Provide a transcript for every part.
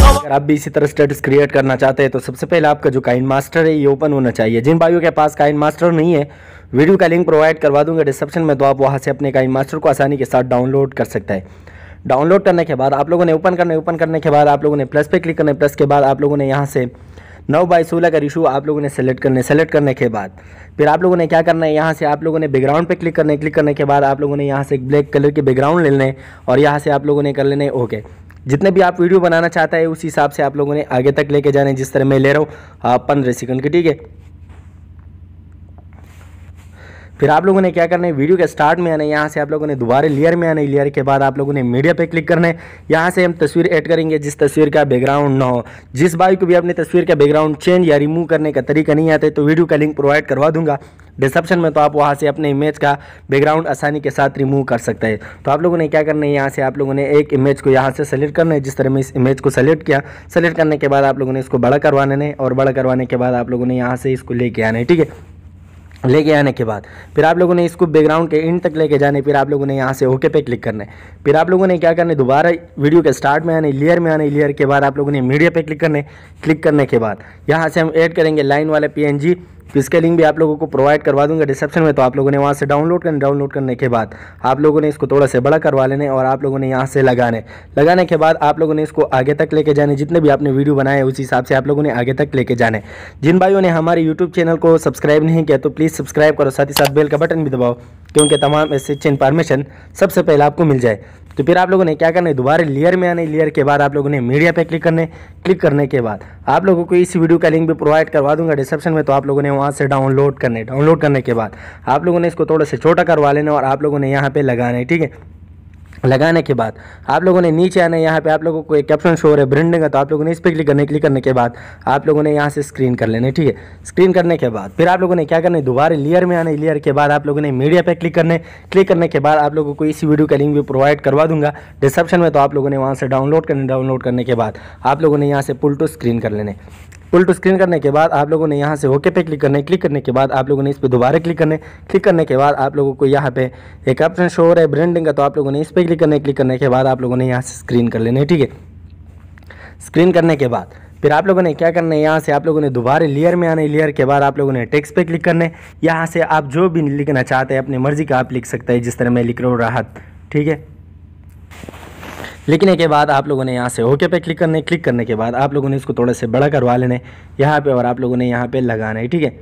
अगर आप भी इसी तरह स्टेटस क्रिएट करना चाहते हैं तो सबसे पहले आपका जो काइन मास्टर है ये ओपन होना चाहिए जिन भाइयों के पास काइन मास्टर नहीं है वीडियो का लिंक प्रोवाइड करवा दूंगा डिस्क्रिप्शन में तो आप वहाँ से अपने काइन मास्टर को आसानी के साथ डाउनलोड कर सकते हैं डाउनलोड करने के बाद आप लोगों ने ओपन करने ओपन करने के बाद आप लोगों ने प्लस पे क्लिक करने प्लस के बाद आप लोगों ने यहाँ से नौ बाई सोलह का रिशू आप लोगों ने सेलेक्ट करने सेलेक्ट करने के बाद फिर आप लोगों ने क्या करना है यहाँ से आप लोगों ने बैकग्राउंड पे क्लिक करने क्लिक करने के बाद आप लोगों ने यहाँ से एक ब्लैक कलर के बैकग्राउंड ले लेने और यहाँ से आप लोगों ने कर लेने ओके जितने भी आप वीडियो बनाना चाहता है उस हिसाब से आप लोगों ने आगे तक लेके जाने जिस तरह मैं ले रहा हूँ पंद्रह सेकंड के ठीक है फिर आप लोगों ने क्या करना है वीडियो के स्टार्ट में आना है यहाँ से आप लोगों ने दोबारा लेयर में आना है लेयर के बाद आप लोगों ने मीडिया पे क्लिक करना है यहाँ से हम तस्वीर ऐड करेंगे जिस तस्वीर का बैकग्राउंड ना हो जिस भाई को भी अपनी तस्वीर का बैकग्राउंड चेंज या रिमूव करने का तरीका नहीं आता है तो वीडियो का लिंक प्रोवाइड करवा दूंगा डिस्क्रिप्शन में तो आप वहाँ से अपने इमेज का बैकग्राउंड आसानी के साथ रिमूव कर सकते हैं तो आप लोगों ने क्या करना है यहाँ से आप लोगों ने एक इमेज को यहाँ से सेलेक्ट करना है जिस तरह मैं इस इमेज को सेलेक्ट किया सेलेक्ट करने के बाद आप लोगों ने इसको बड़ा करवाना है और बड़ा करवाने के बाद आप लोगों ने यहाँ से इसको लेके आना है ठीक है लेके आने के बाद फिर आप लोगों ने इसको बैकग्राउंड के एंड तक लेके जाने फिर आप लोगों ने यहाँ से ओके पे क्लिक करना है फिर आप लोगों ने क्या करना है दोबारा वीडियो के स्टार्ट में आने लेयर में आने लेयर के बाद आप लोगों ने मीडिया पे क्लिक करने क्लिक करने के बाद यहाँ से हम ऐड करेंगे लाइन वाले पी इसका लिंक भी आप लोगों को प्रोवाइड करवा दूंगा डिस्क्रिप्शन में तो आप लोगों ने वहाँ से डाउनलोड करने डाउनलोड करने के बाद आप लोगों ने इसको थोड़ा से बड़ा करवा लेने और आप लोगों ने यहाँ से लगाने लगाने के बाद आप लोगों ने इसको आगे तक लेके जाने जितने भी आपने वीडियो बनाए उस हिसाब से आप लोगों ने आगे तक लेके जाने जिन भाइयों ने हमारे यूट्यूब चैनल को सब्सक्राइब नहीं किया तो प्लीज़ सब्सक्राइब करो साथ ही साथ बेल का बटन भी दबाओ क्योंकि तमाम ऐसे इन्फॉर्मेशन सबसे पहले आपको मिल जाए तो फिर आप लोगों ने क्या करना है दोबारा लेयर में आने लेयर के बाद आप लोगों ने मीडिया पे क्लिक करने क्लिक करने के बाद आप लोगों को इस वीडियो का लिंक भी प्रोवाइड करवा दूंगा डिस्क्रिप्शन में तो आप लोगों ने वहाँ से डाउनलोड करने डाउनलोड करने के बाद आप लोगों ने इसको थोड़ा से छोटा करवा लेना और आप लोगों ने यहाँ पर लगाना है ठीक है लगाने के बाद आप लोगों ने नीचे आना यहाँ पे आप लोगों को एक कैप्शन शो हो रहा है ब्रांडिंग का तो आप लोगों ने इस पर क्लिक करने क्लिक करने के बाद आप लोगों ने यहाँ से स्क्रीन कर लेने ठीक है स्क्रीन करने के बाद फिर आप लोगों ने क्या करना है दोबारा लेयर में आने लेयर के बाद आप लोगों ने मीडिया पर क्लिक करने क्लिक करने के बाद आप लोगों को इसी वीडियो का लिंक भी प्रोवाइड करवा दूंगा डिस्क्रिप्शन में तो आप लोगों ने वहाँ से डाउनलोड करने डाउनलोड करने के बाद आप लोगों ने यहाँ से पुल टू स्क्रीन कर लेने फुल टू स्क्रीन करने के बाद आप लोगों ने यहाँ से ओके पे क्लिक करने क्लिक करने के बाद आप लोगों ने इस पर दोबारा क्लिक करने क्लिक करने के बाद आप लोगों को यहाँ पे एक ऑप्शन शो हो रहा है ब्रांडिंग का तो आप लोगों ने इस पर क्लिक करने क्लिक करने के बाद आप लोगों ने यहाँ से स्क्रीन कर लेना है ठीक है स्क्रीन करने के बाद फिर आप लोगों ने क्या करना है यहाँ से आप लोगों ने दोबारा लेयर में आने लेयर के बाद आप लोगों ने टेक्स्ट पे क्लिक करने यहाँ से आप जो भी लिखना चाहते हैं अपनी मर्ज़ी का आप लिख सकते हैं जिस तरह मैं लिख रहा हूँ राहत ठीक है लिखने के बाद आप लोगों ने यहाँ से ओके पे क्लिक करने क्लिक करने के बाद आप लोगों ने इसको थोड़ा से बड़ा करवा लेने यहाँ पे और आप लोगों ने यहाँ पे लगाना है ठीक है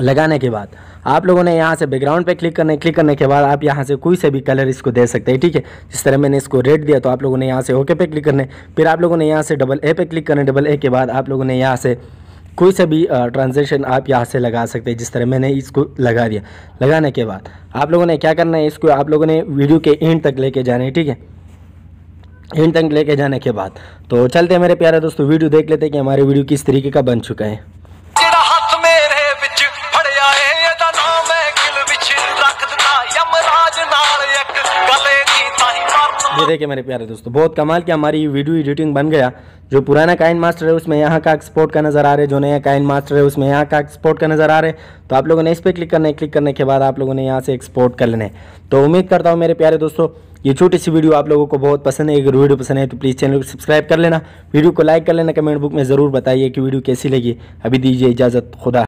लगाने के बाद आप लोगों ने यहाँ से बैकग्राउंड पे क्लिक करने क्लिक करने के बाद आप यहाँ से कोई से भी कलर इसको दे सकते हैं ठीक है जिस तरह मैंने इसको रेड दिया तो आप लोगों ने यहाँ से ओके पे क्लिक करने फिर आप लोगों ने यहाँ से डबल ए पे क्लिक करने डबल ए के बाद आप लोगों ने यहाँ से कोई से भी ट्रांजेक्शन आप यहाँ से लगा सकते हैं जिस तरह मैंने इसको लगा दिया लगाने के बाद आप लोगों ने क्या करना है इसको आप लोगों ने वीडियो के एंड तक लेके जाना है ठीक है इन तक लेके जाने के बाद तो चलते हैं मेरे प्यारे दोस्तों वीडियो देख लेते हैं कि हमारे वीडियो किस तरीके का बन चुका है देखे मेरे प्यारे दोस्तों बहुत कमाल की हमारी वीडियो एडिटिंग बन गया जो पुराना काइन मास्टर है उसमें यहाँ का एक्सपोर्ट का नज़र आ रहा है जो नया काइन मास्टर है उसमें यहाँ का एक्सपोर्ट का नज़र आ रहा है तो आप लोगों ने इस पर क्लिक करने क्लिक करने के बाद आप लोगों ने यहाँ से एक्सपोर्ट कर लेना है तो उम्मीद करता हूँ मेरे प्यारे दोस्तों ये छोटी सी वीडियो आप लोगों को बहुत पसंद है अगर वीडियो पसंद है तो प्लीज़ चैनल को सब्सक्राइब कर लेना वीडियो को लाइक कर लेना कमेंट बुक में ज़रूर बताइए कि वीडियो कैसी लगी अभी दीजिए इजाज़त खुदा